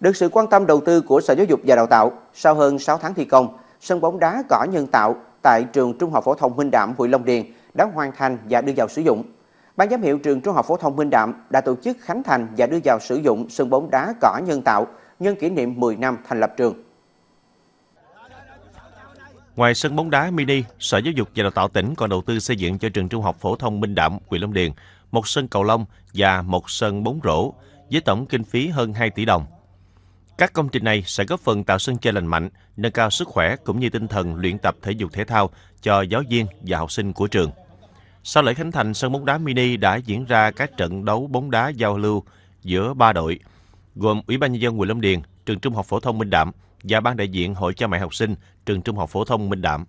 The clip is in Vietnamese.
Được sự quan tâm đầu tư của Sở Giáo dục và Đào tạo, sau hơn 6 tháng thi công, sân bóng đá cỏ nhân tạo tại trường Trung học phổ thông Minh Đạm, huyện Long Điền đã hoàn thành và đưa vào sử dụng. Ban giám hiệu trường Trung học phổ thông Minh Đạm đã tổ chức khánh thành và đưa vào sử dụng sân bóng đá cỏ nhân tạo nhân kỷ niệm 10 năm thành lập trường. Ngoài sân bóng đá mini, Sở Giáo dục và Đào tạo tỉnh còn đầu tư xây dựng cho trường Trung học phổ thông Minh Đạm, huyện Long Điền, một sân cầu lông và một sân bóng rổ với tổng kinh phí hơn 2 tỷ đồng. Các công trình này sẽ góp phần tạo sân chơi lành mạnh, nâng cao sức khỏe cũng như tinh thần luyện tập thể dục thể thao cho giáo viên và học sinh của trường. Sau lễ khánh thành, sân bóng đá mini đã diễn ra các trận đấu bóng đá giao lưu giữa ba đội, gồm Ủy ban nhân dân huyện Lâm Điền, trường Trung học phổ thông Minh Đạm và ban đại diện Hội cha mẹ học sinh trường Trung học phổ thông Minh Đạm.